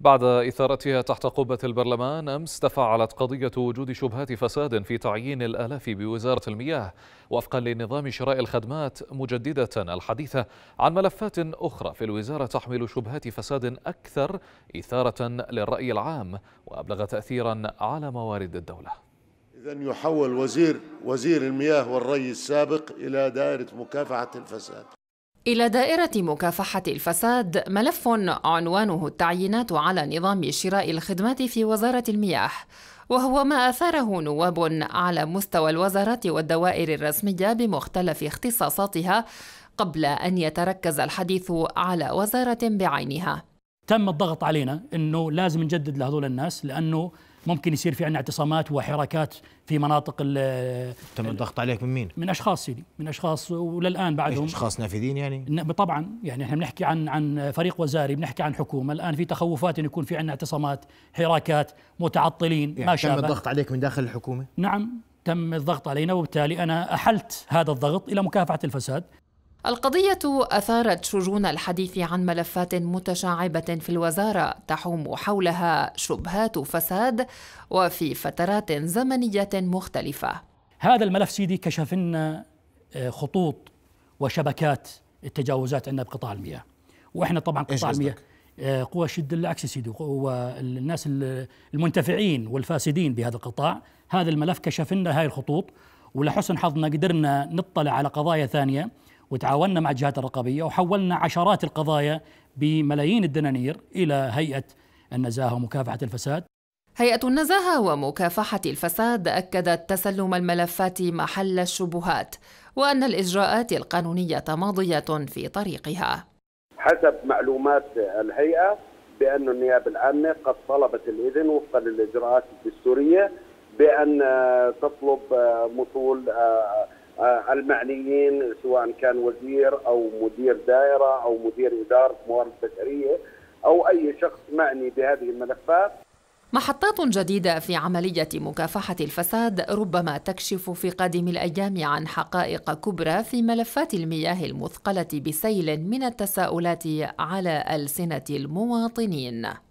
بعد إثارتها تحت قبة البرلمان أمس تفاعلت قضية وجود شبهات فساد في تعيين الآلاف بوزارة المياه وفقا لنظام شراء الخدمات مجددة الحديثة عن ملفات أخرى في الوزارة تحمل شبهات فساد أكثر إثارة للرأي العام وأبلغ تأثيرا على موارد الدولة إذا يحول وزير وزير المياه والري السابق إلى دائرة مكافحة الفساد إلى دائرة مكافحة الفساد ملف عنوانه التعيينات على نظام شراء الخدمات في وزارة المياه وهو ما أثاره نواب على مستوى الوزارات والدوائر الرسمية بمختلف اختصاصاتها قبل أن يتركز الحديث على وزارة بعينها تم الضغط علينا أنه لازم نجدد لهذول الناس لأنه ممكن يصير في عنا اعتصامات وحركات في مناطق ال تم الضغط عليك من مين؟ من اشخاص سيدي، من اشخاص وللان بعدهم اشخاص نافذين يعني؟ طبعا يعني احنا بنحكي عن عن فريق وزاري، بنحكي عن حكومه، الان في تخوفات انه يكون في عنا اعتصامات، حراكات، متعطلين يعني ما شابه تم الضغط عليك من داخل الحكومه؟ نعم تم الضغط علينا وبالتالي انا احلت هذا الضغط الى مكافحه الفساد القضية أثارت شجون الحديث عن ملفات متشعبة في الوزارة تحوم حولها شبهات فساد وفي فترات زمنية مختلفة. هذا الملف سيدي كشف لنا آه، خطوط وشبكات التجاوزات عندنا بقطاع المياه. واحنا طبعا قطاع المياه آه، قوى شد العكس سيدي والناس المنتفعين والفاسدين بهذا القطاع هذا الملف كشف لنا هاي الخطوط ولحسن حظنا قدرنا نطلع على قضايا ثانيه وتعاوننا مع الجهات الرقابية وحولنا عشرات القضايا بملايين الدنانير إلى هيئة النزاهة ومكافحة الفساد هيئة النزاهة ومكافحة الفساد أكدت تسلم الملفات محل الشبهات وأن الإجراءات القانونية ماضية في طريقها حسب معلومات الهيئة بأن النيابة العامة قد طلبت الإذن وفقا للإجراءات الدستورية بأن تطلب مطول آه، آه، المعنيين سواء كان وزير او مدير دائره او مدير اداره موارد بشريه او اي شخص معني بهذه الملفات محطات جديدة في عملية مكافحة الفساد ربما تكشف في قادم الأيام عن حقائق كبرى في ملفات المياه المثقلة بسيل من التساؤلات على ألسنة المواطنين.